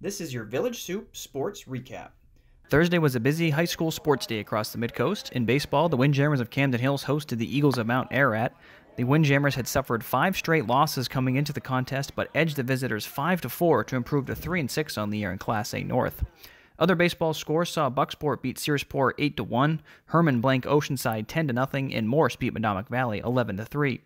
This is your Village Soup Sports Recap. Thursday was a busy high school sports day across the Midcoast. In baseball, the Windjammers of Camden Hills hosted the Eagles of Mount Ararat. The Windjammers had suffered five straight losses coming into the contest, but edged the visitors 5 to 4 to improve to 3 and 6 on the year in Class A North. Other baseball scores saw Bucksport beat Searsport 8 to 1, Herman Blank Oceanside 10 to nothing, and Morris beat Modomic Valley 11 to 3.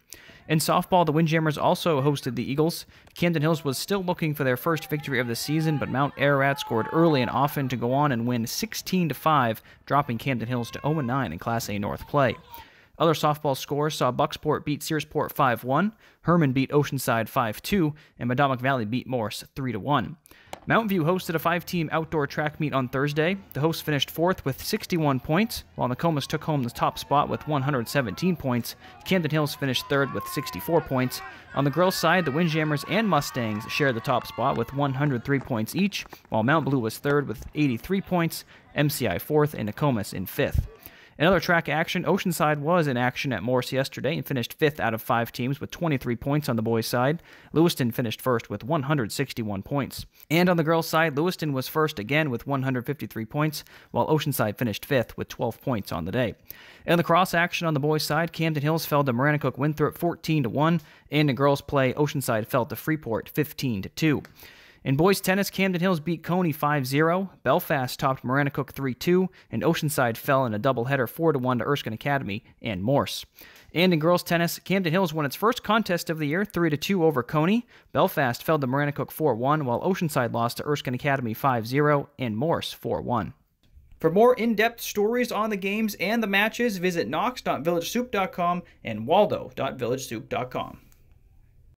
In softball, the Windjammers also hosted the Eagles. Camden Hills was still looking for their first victory of the season, but Mount Ararat scored early and often to go on and win 16 to 5, dropping Camden Hills to 0 9 in Class A North play. Other softball scores saw Bucksport beat Searsport 5 1, Herman beat Oceanside 5 2, and Madomic Valley beat Morse 3 1. Mountain View hosted a five team outdoor track meet on Thursday. The hosts finished fourth with 61 points, while Nokomis took home the top spot with 117 points. Camden Hills finished third with 64 points. On the girls' side, the Windjammers and Mustangs shared the top spot with 103 points each, while Mount Blue was third with 83 points, MCI fourth, and Nokomis in fifth. Another track action Oceanside was in action at Morse yesterday and finished fifth out of five teams with 23 points on the boys' side. Lewiston finished first with 161 points. And on the girls' side, Lewiston was first again with 153 points, while Oceanside finished fifth with 12 points on the day. In the cross action on the boys' side, Camden Hills fell to Maranacook Winthrop 14 to 1, and in girls' play, Oceanside fell to Freeport 15 to 2. In boys tennis, Camden Hills beat Coney 5 0, Belfast topped Moranacook 3 2, and Oceanside fell in a doubleheader 4 1 to Erskine Academy and Morse. And in girls tennis, Camden Hills won its first contest of the year 3 2 over Coney. Belfast fell to Moranacook 4 1, while Oceanside lost to Erskine Academy 5 0 and Morse 4 1. For more in depth stories on the games and the matches, visit knox.villagesoup.com and waldo.villagesoup.com.